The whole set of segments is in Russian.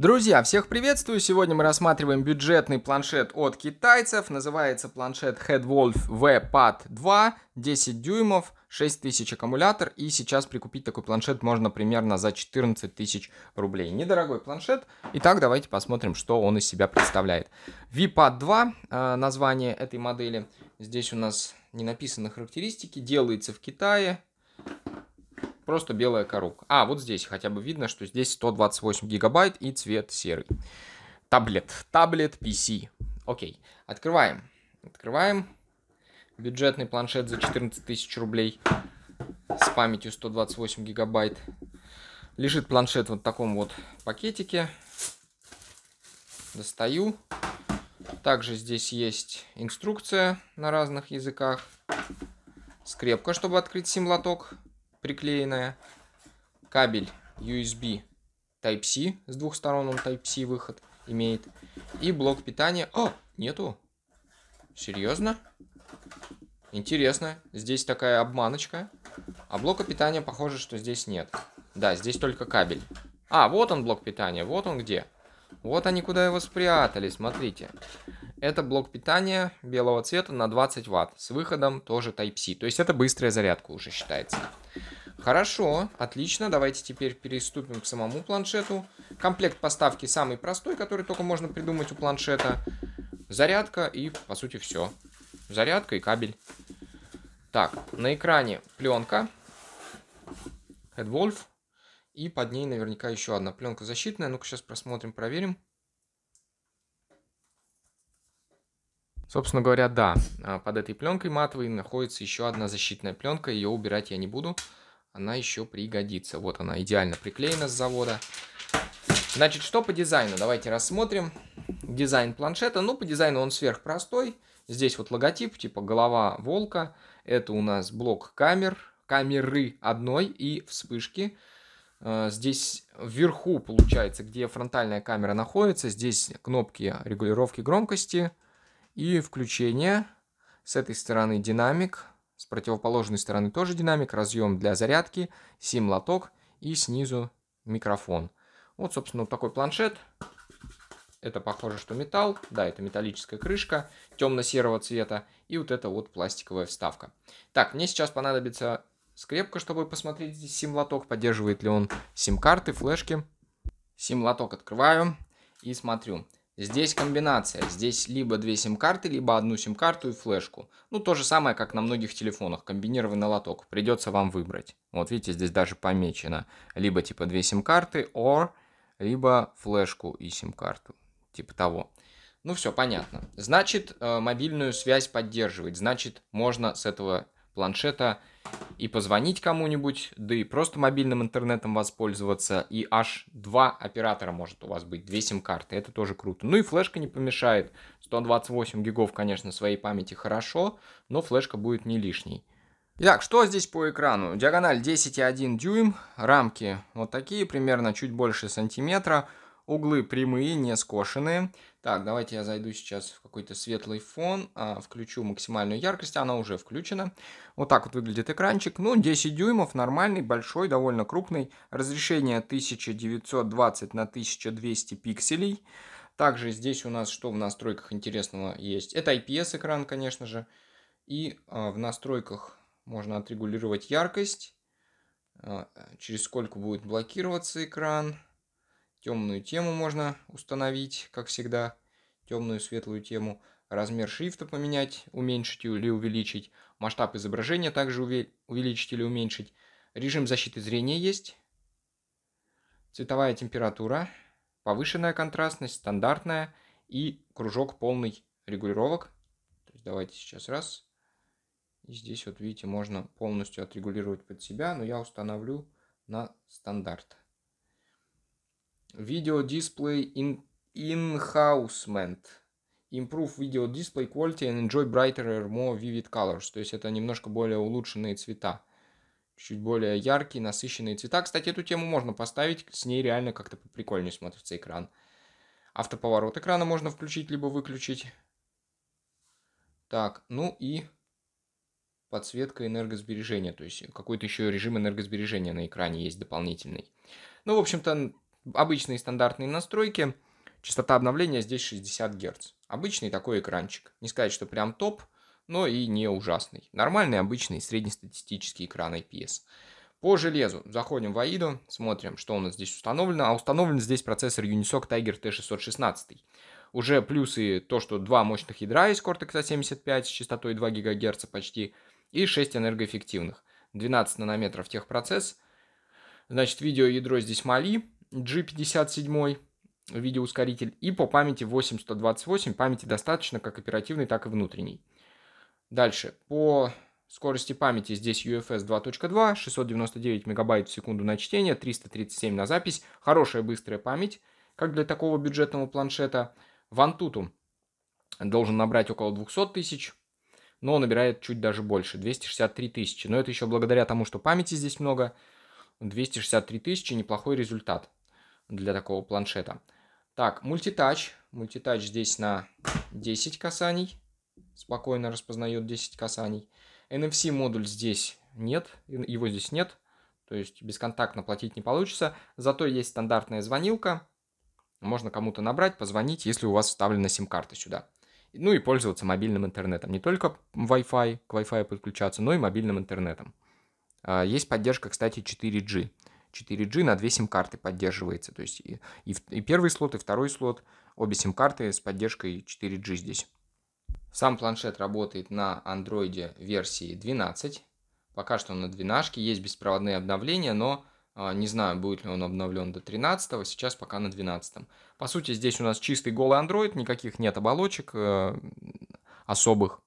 Друзья, всех приветствую! Сегодня мы рассматриваем бюджетный планшет от китайцев. Называется планшет Headwolf V-Pad 2, 10 дюймов, 6000 аккумулятор. И сейчас прикупить такой планшет можно примерно за 14 тысяч рублей. Недорогой планшет. Итак, давайте посмотрим, что он из себя представляет. V-Pad 2, э, название этой модели. Здесь у нас не написаны характеристики. Делается в Китае Просто белая коробка. А, вот здесь хотя бы видно, что здесь 128 гигабайт и цвет серый. Таблет. Таблет PC. Окей. Открываем. Открываем. Бюджетный планшет за 14 тысяч рублей с памятью 128 гигабайт. Лежит планшет вот в таком вот пакетике. Достаю. Также здесь есть инструкция на разных языках. Скрепка, чтобы открыть сим-лоток приклеенная, кабель USB Type-C, с двух сторон он Type-C выход имеет, и блок питания... О, нету! Серьезно? Интересно, здесь такая обманочка. А блока питания похоже, что здесь нет. Да, здесь только кабель. А, вот он блок питания, вот он где. Вот они куда его спрятали, смотрите. Это блок питания белого цвета на 20 ватт с выходом тоже Type-C. То есть это быстрая зарядка уже считается. Хорошо, отлично. Давайте теперь переступим к самому планшету. Комплект поставки самый простой, который только можно придумать у планшета. Зарядка и, по сути, все. Зарядка и кабель. Так, на экране пленка. Headwolf. И под ней наверняка еще одна пленка защитная. Ну-ка сейчас просмотрим, проверим. Собственно говоря, да, а, под этой пленкой матовой находится еще одна защитная пленка, ее убирать я не буду, она еще пригодится. Вот она идеально приклеена с завода. Значит, что по дизайну? Давайте рассмотрим. Дизайн планшета. Ну, по дизайну он сверхпростой. Здесь вот логотип, типа голова волка. Это у нас блок камер, камеры одной и вспышки. А, здесь вверху, получается, где фронтальная камера находится, здесь кнопки регулировки громкости, и включение. С этой стороны динамик, с противоположной стороны тоже динамик, разъем для зарядки, сим-лоток и снизу микрофон. Вот, собственно, вот такой планшет. Это похоже, что металл. Да, это металлическая крышка темно-серого цвета. И вот это вот пластиковая вставка. Так, мне сейчас понадобится скрепка, чтобы посмотреть здесь сим-лоток. Поддерживает ли он сим-карты, флешки. Сим-лоток открываю и смотрю. Здесь комбинация. Здесь либо две сим-карты, либо одну сим-карту и флешку. Ну, то же самое, как на многих телефонах. Комбинированный лоток. Придется вам выбрать. Вот видите, здесь даже помечено. Либо типа две сим-карты, or, либо флешку и сим-карту. Типа того. Ну, все понятно. Значит, э, мобильную связь поддерживать. Значит, можно с этого планшета и позвонить кому-нибудь, да и просто мобильным интернетом воспользоваться. И аж два оператора может у вас быть, две сим-карты, это тоже круто. Ну и флешка не помешает. 128 гигов, конечно, своей памяти хорошо, но флешка будет не лишней. Итак, что здесь по экрану? Диагональ 10,1 дюйм, рамки вот такие, примерно чуть больше сантиметра, углы прямые, не скошенные. Так, давайте я зайду сейчас в какой-то светлый фон, а, включу максимальную яркость, она уже включена. Вот так вот выглядит экранчик. Ну, 10 дюймов, нормальный, большой, довольно крупный. Разрешение 1920 на 1200 пикселей. Также здесь у нас что в настройках интересного есть? Это IPS-экран, конечно же. И а, в настройках можно отрегулировать яркость, а, э, через сколько будет блокироваться экран, Темную тему можно установить, как всегда, темную светлую тему. Размер шрифта поменять, уменьшить или увеличить. Масштаб изображения также увеличить или уменьшить. Режим защиты зрения есть. Цветовая температура, повышенная контрастность, стандартная и кружок полный регулировок. То есть давайте сейчас раз. И здесь вот видите, можно полностью отрегулировать под себя, но я установлю на стандарт. Video display in enhancement. Improve video display quality and enjoy brighter or more vivid colors. То есть это немножко более улучшенные цвета. Чуть более яркие, насыщенные цвета. Кстати, эту тему можно поставить. С ней реально как-то прикольнее смотрится экран. Автоповорот экрана можно включить, либо выключить. Так, ну и подсветка энергосбережения. То есть какой-то еще режим энергосбережения на экране есть дополнительный. Ну, в общем-то, обычные стандартные настройки. Частота обновления здесь 60 Гц. Обычный такой экранчик. Не сказать, что прям топ, но и не ужасный. Нормальный, обычный, среднестатистический экран IPS. По железу заходим в AIDO, смотрим, что у нас здесь установлено. А установлен здесь процессор Unisoc Tiger T616. Уже плюсы то, что два мощных ядра из Cortex-A75 с частотой 2 ГГц почти и 6 энергоэффективных. 12 нанометров техпроцесс. Значит, видеоядро здесь Mali, G57 видеоускоритель и по памяти 8128. Памяти достаточно как оперативной, так и внутренней. Дальше. По скорости памяти здесь UFS 2.2, 699 мегабайт в секунду на чтение, 337 на запись. Хорошая быстрая память, как для такого бюджетного планшета. Вантуту должен набрать около 200 тысяч, но набирает чуть даже больше, 263 тысячи. Но это еще благодаря тому, что памяти здесь много. 263 тысячи, неплохой результат для такого планшета. Так, мультитач. Мультитач здесь на 10 касаний. Спокойно распознает 10 касаний. NFC модуль здесь нет, его здесь нет. То есть бесконтактно платить не получится. Зато есть стандартная звонилка. Можно кому-то набрать, позвонить, если у вас вставлена сим-карта сюда. Ну и пользоваться мобильным интернетом. Не только Wi-Fi, к Wi-Fi подключаться, но и мобильным интернетом. А, есть поддержка, кстати, 4G. 4G на две сим-карты поддерживается. То есть и, и, и первый слот, и второй слот, обе сим-карты с поддержкой 4G здесь. Сам планшет работает на Android версии 12. Пока что он на 12 есть беспроводные обновления, но э, не знаю, будет ли он обновлен до 13 сейчас пока на 12 По сути, здесь у нас чистый голый Android, никаких нет оболочек э, особых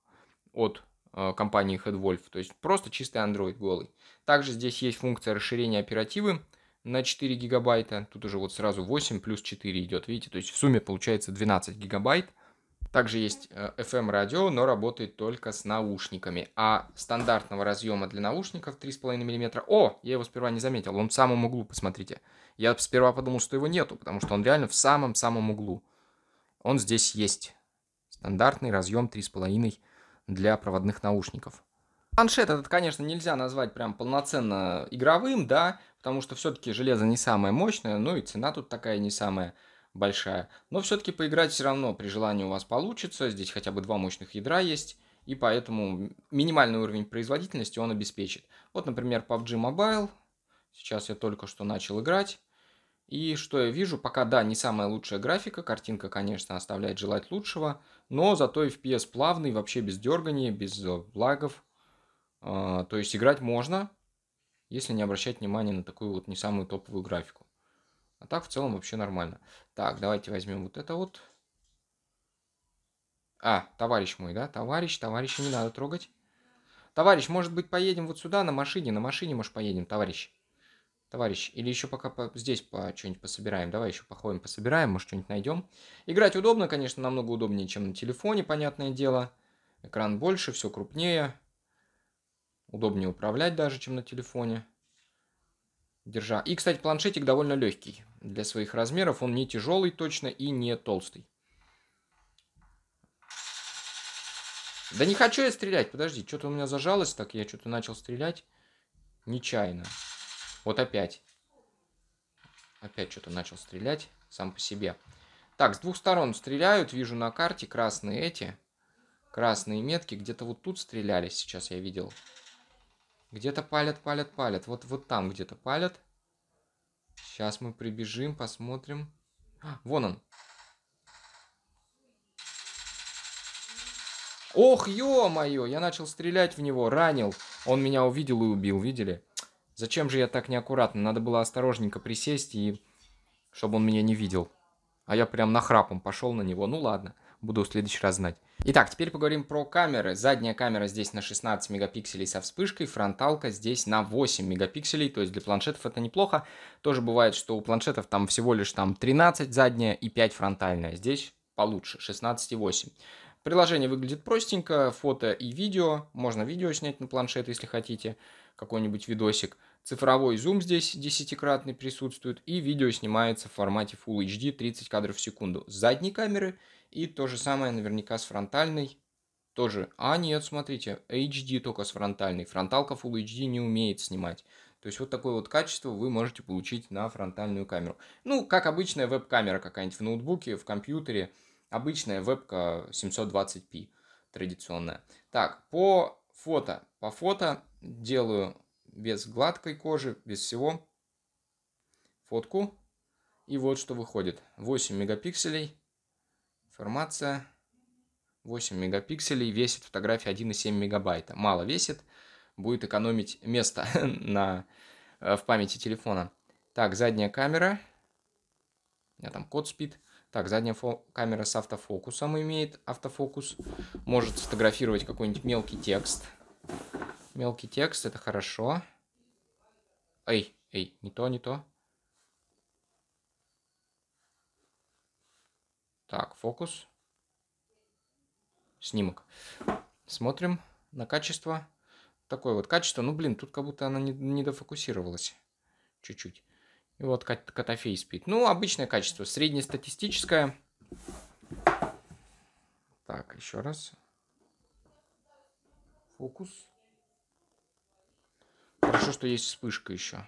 от Э, компании HeadWolf, то есть просто чистый Android голый. Также здесь есть функция расширения оперативы на 4 гигабайта, тут уже вот сразу 8 плюс 4 идет, видите, то есть в сумме получается 12 гигабайт. Также есть э, FM-радио, но работает только с наушниками. А стандартного разъема для наушников 3,5 мм... О, я его сперва не заметил, он в самом углу, посмотрите. Я сперва подумал, что его нету, потому что он реально в самом-самом углу. Он здесь есть. Стандартный разъем 3,5 мм для проводных наушников. Планшет этот, конечно, нельзя назвать прям полноценно игровым, да, потому что все-таки железо не самое мощное, ну и цена тут такая не самая большая. Но все-таки поиграть все равно при желании у вас получится. Здесь хотя бы два мощных ядра есть, и поэтому минимальный уровень производительности он обеспечит. Вот, например, PUBG Mobile. Сейчас я только что начал играть. И что я вижу, пока, да, не самая лучшая графика, картинка, конечно, оставляет желать лучшего, но зато FPS плавный, вообще без дергания, без э, лагов. А, то есть играть можно, если не обращать внимания на такую вот не самую топовую графику. А так в целом вообще нормально. Так, давайте возьмем вот это вот. А, товарищ мой, да? Товарищ, товарищ, не надо трогать. Товарищ, может быть, поедем вот сюда на машине? На машине, может, поедем, товарищ? товарищ, или еще пока по, здесь по, что-нибудь пособираем, давай еще походим, пособираем, может, что-нибудь найдем. Играть удобно, конечно, намного удобнее, чем на телефоне, понятное дело. Экран больше, все крупнее, удобнее управлять даже, чем на телефоне. Держа. И, кстати, планшетик довольно легкий для своих размеров, он не тяжелый точно и не толстый. Да не хочу я стрелять, подожди, что-то у меня зажалось так, я что-то начал стрелять нечаянно. Вот опять. Опять что-то начал стрелять сам по себе. Так, с двух сторон стреляют. Вижу на карте красные эти. Красные метки. Где-то вот тут стреляли сейчас, я видел. Где-то палят, палят, палят. Вот, вот там где-то палят. Сейчас мы прибежим, посмотрим. А, вон он. Ох, ё-моё, я начал стрелять в него, ранил. Он меня увидел и убил, видели? Зачем же я так неаккуратно? Надо было осторожненько присесть и... Чтобы он меня не видел. А я прям нахрапом пошел на него. Ну ладно, буду в следующий раз знать. Итак, теперь поговорим про камеры. Задняя камера здесь на 16 мегапикселей со вспышкой, фронталка здесь на 8 мегапикселей, то есть для планшетов это неплохо. Тоже бывает, что у планшетов там всего лишь там 13 задняя и 5 фронтальная. Здесь получше, 16 и 8. Приложение выглядит простенько, фото и видео, можно видео снять на планшет, если хотите какой-нибудь видосик. Цифровой зум здесь десятикратный присутствует, и видео снимается в формате Full HD 30 кадров в секунду с задней камеры, и то же самое наверняка с фронтальной, тоже. А нет, смотрите, HD только с фронтальной. Фронталка Full HD не умеет снимать. То есть вот такое вот качество вы можете получить на фронтальную камеру. Ну, как обычная веб-камера какая-нибудь в ноутбуке, в компьютере. Обычная вебка 720p традиционная. Так, по Фото. По фото делаю без гладкой кожи, без всего. Фотку. И вот что выходит. 8 мегапикселей. формация 8 мегапикселей. Весит фотография 1,7 мегабайта. Мало весит. Будет экономить место на, э, в памяти телефона. Так, задняя камера. У меня там код спит. Так, задняя камера с автофокусом имеет автофокус. Может сфотографировать какой-нибудь мелкий текст. Мелкий текст, это хорошо. Эй, эй, не то, не то. Так, фокус. Снимок. Смотрим на качество. Такое вот качество. Ну, блин, тут как будто она не, не дофокусировалась. Чуть-чуть. И вот кат Котофей спит. Ну, обычное качество, среднестатистическое. Так, еще раз. Фокус. Хорошо, что есть вспышка еще.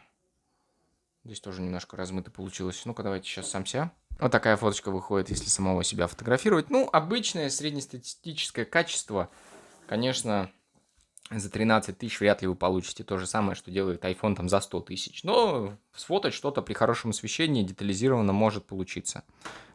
Здесь тоже немножко размыто получилось. Ну-ка, давайте сейчас самся. Вот такая фоточка выходит, если самого себя фотографировать. Ну, обычное среднестатистическое качество, конечно, за 13 тысяч вряд ли вы получите то же самое, что делает iPhone там за 100 тысяч. Но сфотать что-то при хорошем освещении детализированно может получиться.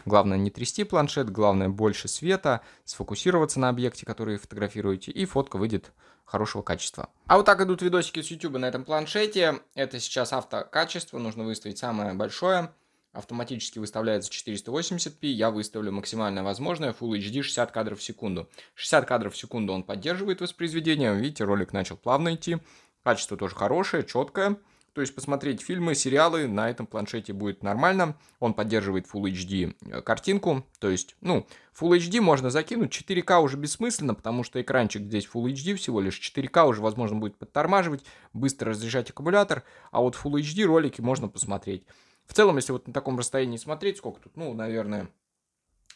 Главное не трясти планшет, главное больше света, сфокусироваться на объекте, который фотографируете, и фотка выйдет хорошего качества. А вот так идут видосики с YouTube на этом планшете. Это сейчас автокачество, нужно выставить самое большое автоматически выставляется 480p, я выставлю максимально возможное Full HD 60 кадров в секунду. 60 кадров в секунду он поддерживает воспроизведение, видите, ролик начал плавно идти, качество тоже хорошее, четкое. То есть посмотреть фильмы, сериалы на этом планшете будет нормально. Он поддерживает Full HD э, картинку. То есть, ну, Full HD можно закинуть. 4К уже бессмысленно, потому что экранчик здесь Full HD всего лишь. 4К уже, возможно, будет подтормаживать, быстро разряжать аккумулятор. А вот Full HD ролики можно посмотреть. В целом, если вот на таком расстоянии смотреть, сколько тут, ну, наверное,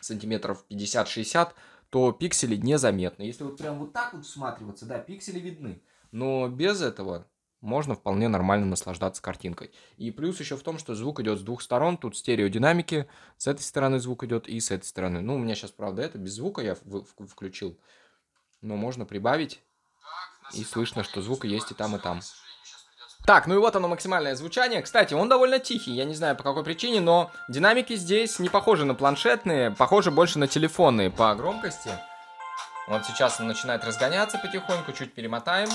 сантиметров 50-60, то пиксели незаметны. Если вот прям вот так вот всматриваться, да, пиксели видны. Но без этого можно вполне нормально наслаждаться картинкой. И плюс еще в том, что звук идет с двух сторон, тут стереодинамики, с этой стороны звук идет и с этой стороны. Ну, у меня сейчас, правда, это без звука я включил, но можно прибавить, и слышно, что звук есть и там, и там. Так, ну и вот оно максимальное звучание. Кстати, он довольно тихий, я не знаю по какой причине, но динамики здесь не похожи на планшетные, похожи больше на телефонные по громкости. Вот сейчас он начинает разгоняться потихоньку, чуть перемотаем.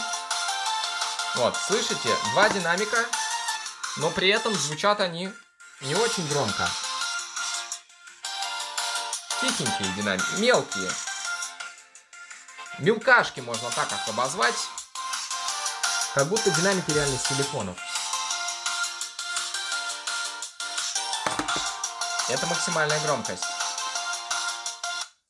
Вот, слышите, два динамика, но при этом звучат они не очень громко. Тихенькие динамики, мелкие. Мелкашки можно так их обозвать. Как будто динамики реально с телефонов. Это максимальная громкость.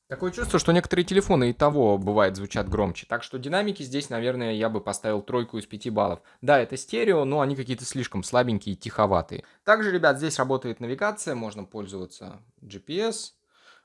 Такое чувство, что некоторые телефоны и того, бывает, звучат громче. Так что динамики здесь, наверное, я бы поставил тройку из 5 баллов. Да, это стерео, но они какие-то слишком слабенькие и тиховатые. Также, ребят, здесь работает навигация, можно пользоваться GPS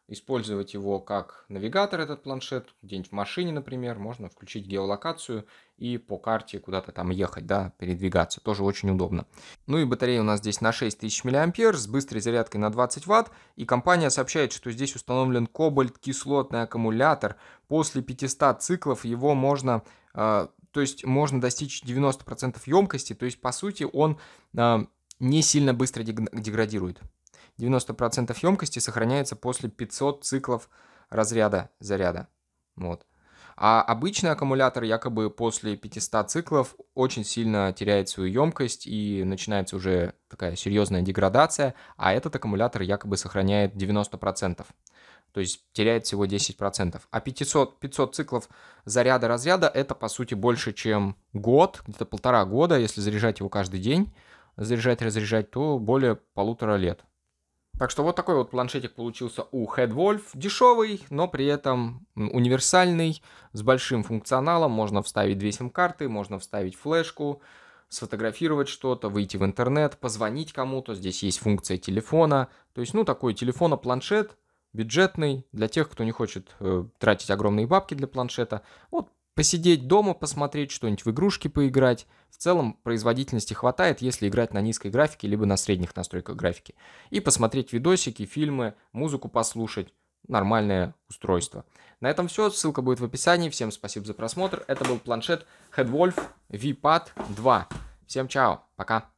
использовать его как навигатор, этот планшет, где-нибудь в машине, например, можно включить геолокацию и по карте куда-то там ехать, да, передвигаться, тоже очень удобно. Ну и батарея у нас здесь на 6000 мА с быстрой зарядкой на 20 Вт, и компания сообщает, что здесь установлен кобальт-кислотный аккумулятор, после 500 циклов его можно э, то есть можно достичь 90% емкости, то есть по сути он э, не сильно быстро деградирует. 90% емкости сохраняется после 500 циклов разряда заряда. Вот. А обычный аккумулятор якобы после 500 циклов очень сильно теряет свою емкость и начинается уже такая серьезная деградация, а этот аккумулятор якобы сохраняет 90%, то есть теряет всего 10%. А 500, 500 циклов заряда-разряда это по сути больше, чем год, где-то полтора года, если заряжать его каждый день, заряжать-разряжать, то более полутора лет. Так что вот такой вот планшетик получился у Headwolf. Дешевый, но при этом универсальный, с большим функционалом. Можно вставить две сим-карты, можно вставить флешку, сфотографировать что-то, выйти в интернет, позвонить кому-то. Здесь есть функция телефона. То есть, ну, такой телефона-планшет, бюджетный, для тех, кто не хочет э, тратить огромные бабки для планшета. Вот Посидеть дома, посмотреть что-нибудь в игрушки, поиграть. В целом производительности хватает, если играть на низкой графике, либо на средних настройках графики. И посмотреть видосики, фильмы, музыку послушать. Нормальное устройство. На этом все. Ссылка будет в описании. Всем спасибо за просмотр. Это был планшет HeadWolf VPad 2. Всем чао. Пока.